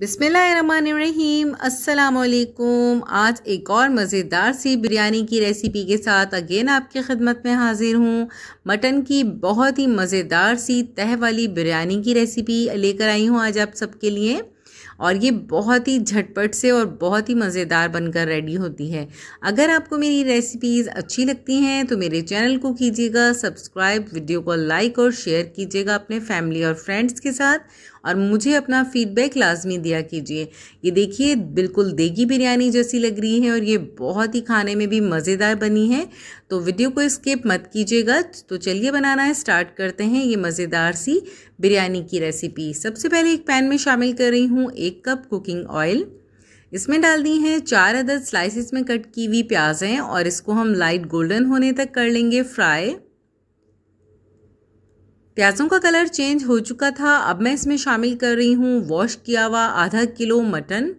बिसमीम असलकुम आज एक और मज़ेदार सी बिरयानी की रेसिपी के साथ अगेन आपकी खिदमत में हाजिर हूँ मटन की बहुत ही मज़ेदार सी तह वाली बिरयानी की रेसिपी लेकर आई हूँ आज आप सबके लिए और ये बहुत ही झटपट से और बहुत ही मज़ेदार बनकर रेडी होती है अगर आपको मेरी रेसिपीज़ अच्छी लगती हैं तो मेरे चैनल को कीजिएगा सब्सक्राइब वीडियो को लाइक और शेयर कीजिएगा अपने फैमिली और फ्रेंड्स के साथ और मुझे अपना फीडबैक लाजमी दिया कीजिए ये देखिए बिल्कुल देगी बिरयानी जैसी लग रही है और ये बहुत ही खाने में भी मज़ेदार बनी है तो वीडियो को स्किप मत कीजिएगा तो चलिए बनाना है स्टार्ट करते हैं ये मज़ेदार सी बिरयानी की रेसिपी सबसे पहले एक पैन में शामिल कर रही हूँ एक कप कुकिंग ऑयल इसमें डाल दी हैं चार अदद स्लाइसिस में कट की हुई प्याजें और इसको हम लाइट गोल्डन होने तक कर लेंगे फ्राई प्याज़ों का कलर चेंज हो चुका था अब मैं इसमें शामिल कर रही हूँ वॉश किया हुआ आधा किलो मटन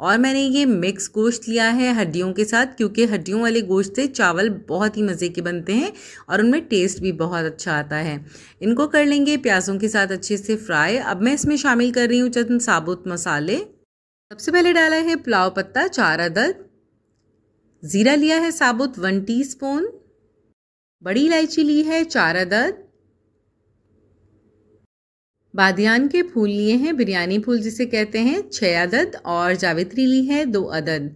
और मैंने ये मिक्स गोश्त लिया है हड्डियों के साथ क्योंकि हड्डियों वाले गोश्त से चावल बहुत ही मज़े के बनते हैं और उनमें टेस्ट भी बहुत अच्छा आता है इनको कर लेंगे प्याज़ों के साथ अच्छे से फ्राई अब मैं इसमें शामिल कर रही हूँ चंद साबुत मसाले सबसे पहले डाला है पुलाव पत्ता चार अदद ज़ीरा लिया है साबुत वन टी बड़ी इलायची ली है चार अदद बादियान के फूल लिए हैं बिरयानी फूल जिसे कहते हैं छः अदद और जावित्री ली है दो अदद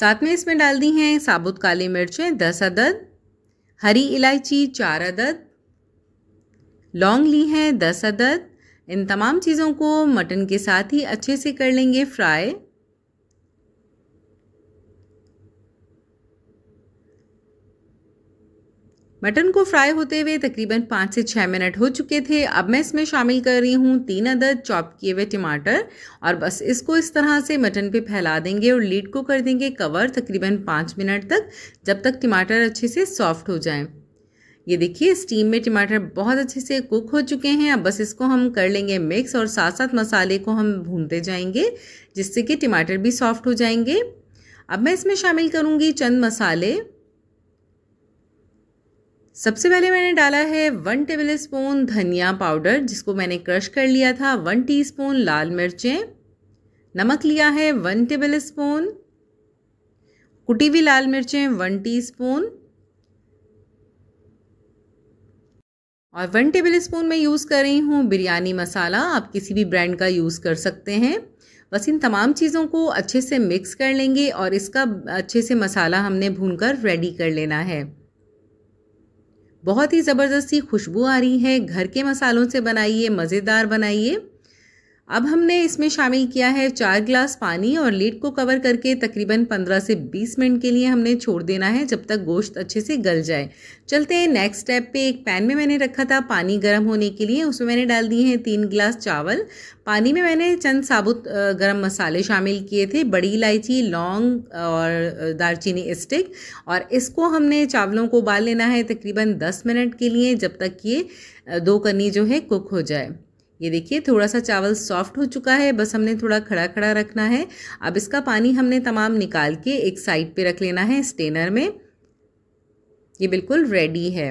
साथ में इसमें डाल दी हैं साबुत काली मिर्चें दस अदद हरी इलायची चार अदद लौंग ली हैं दस अदद इन तमाम चीज़ों को मटन के साथ ही अच्छे से कर लेंगे फ्राई मटन को फ्राई होते हुए तकरीबन पाँच से छः मिनट हो चुके थे अब मैं इसमें शामिल कर रही हूँ तीन अदद चॉप किए हुए टमाटर और बस इसको इस तरह से मटन पे फैला देंगे और लीड को कर देंगे कवर तकरीबन पाँच मिनट तक जब तक टमाटर अच्छे से सॉफ्ट हो जाए ये देखिए स्टीम में टमाटर बहुत अच्छे से कुक हो चुके हैं अब बस इसको हम कर लेंगे मिक्स और साथ साथ मसाले को हम भूनते जाएंगे जिससे कि टमाटर भी सॉफ्ट हो जाएंगे अब मैं इसमें शामिल करूँगी चंद मसाले सबसे पहले मैंने डाला है वन टेबल स्पून धनिया पाउडर जिसको मैंने क्रश कर लिया था वन टीस्पून लाल मिर्चें नमक लिया है वन टेबल स्पून कुटी हुई लाल मिर्चें वन टीस्पून और वन टेबल स्पून मैं यूज़ कर रही हूँ बिरयानी मसाला आप किसी भी ब्रांड का यूज़ कर सकते हैं बस इन तमाम चीज़ों को अच्छे से मिक्स कर लेंगे और इसका अच्छे से मसाला हमने भूनकर रेडी कर लेना है बहुत ही ज़बरदस्ती खुशबू आ रही है घर के मसालों से बनाइए मज़ेदार बनाइए अब हमने इसमें शामिल किया है चार गिलास पानी और लीड को कवर करके तकरीबन 15 से 20 मिनट के लिए हमने छोड़ देना है जब तक गोश्त अच्छे से गल जाए चलते हैं नेक्स्ट स्टेप पे एक पैन में मैंने रखा था पानी गर्म होने के लिए उसमें मैंने डाल दिए हैं तीन गिलास चावल पानी में मैंने चंद साबुत गर्म मसाले शामिल किए थे बड़ी इलायची लौंग और दालचीनी स्टिक और इसको हमने चावलों को उबाल लेना है तकरीबन दस मिनट के लिए जब तक ये दो कनी जो है कुक हो जाए ये देखिए थोड़ा सा चावल सॉफ्ट हो चुका है बस हमने थोड़ा खड़ा खड़ा रखना है अब इसका पानी हमने तमाम निकाल के एक साइड पे रख लेना है स्टेनर में ये बिल्कुल रेडी है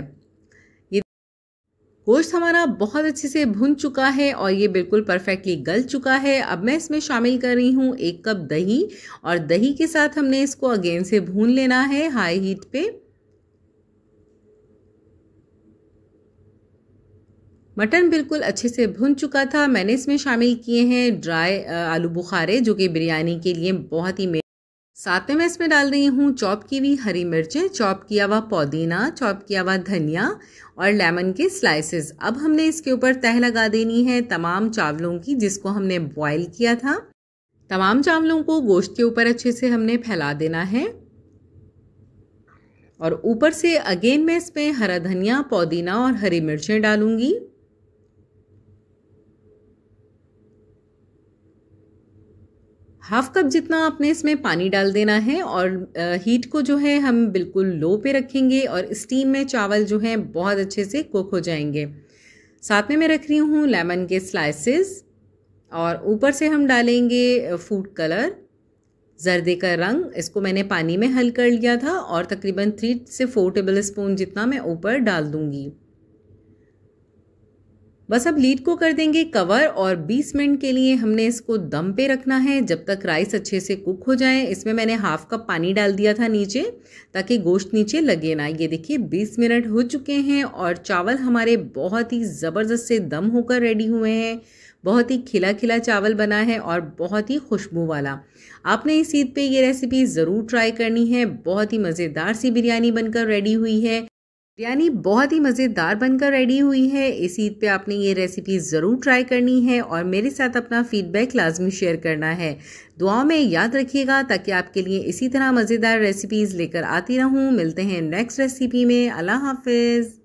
गोश्त हमारा बहुत अच्छे से भुन चुका है और ये बिल्कुल परफेक्टली गल चुका है अब मैं इसमें शामिल कर रही हूँ एक कप दही और दही के साथ हमने इसको अगेन से भून लेना है हाई हीट पे मटन बिल्कुल अच्छे से भुन चुका था मैंने इसमें शामिल किए हैं ड्राई आलू बुखारे जो कि बिरयानी के लिए बहुत ही साथ में मैं इसमें डाल रही हूँ चॉप की हुई हरी मिर्चें चॉप किया हुआ पुदीना चॉप किया हुआ धनिया और लेमन के स्लाइसेस अब हमने इसके ऊपर तह लगा देनी है तमाम चावलों की जिसको हमने बॉईल किया था तमाम चावलों को गोश्त के ऊपर अच्छे से हमने फैला देना है और ऊपर से अगेन मैं इसमें हरा धनिया पुदीना और हरी मिर्चें डालूंगी हाफ कप जितना आपने इसमें पानी डाल देना है और हीट को जो है हम बिल्कुल लो पे रखेंगे और स्टीम में चावल जो है बहुत अच्छे से कुक हो जाएंगे साथ में मैं रख रही हूँ लेमन के स्लाइसेस और ऊपर से हम डालेंगे फूड कलर जर्दे का रंग इसको मैंने पानी में हल कर लिया था और तकरीबन थ्री से फोर टेबल स्पून जितना मैं ऊपर डाल दूँगी बस अब लीड को कर देंगे कवर और 20 मिनट के लिए हमने इसको दम पे रखना है जब तक राइस अच्छे से कुक हो जाए इसमें मैंने हाफ कप पानी डाल दिया था नीचे ताकि गोश्त नीचे लगे ना ये देखिए 20 मिनट हो चुके हैं और चावल हमारे बहुत ही ज़बरदस्त से दम होकर रेडी हुए हैं बहुत ही खिला खिला चावल बना है और बहुत ही खुशबू वाला आपने इस ईद पर ये रेसिपी ज़रूर ट्राई करनी है बहुत ही मज़ेदार सी बिरयानी बनकर रेडी हुई है बिरयानी बहुत ही मज़ेदार बनकर रेडी हुई है इस ईद पर आपने ये रेसिपी ज़रूर ट्राई करनी है और मेरे साथ अपना फ़ीडबैक लाजमी शेयर करना है दुआ में याद रखिएगा ताकि आपके लिए इसी तरह मज़ेदार रेसिपीज़ लेकर आती रहूँ मिलते हैं नेक्स्ट रेसिपी में अल्लाह हाफिज़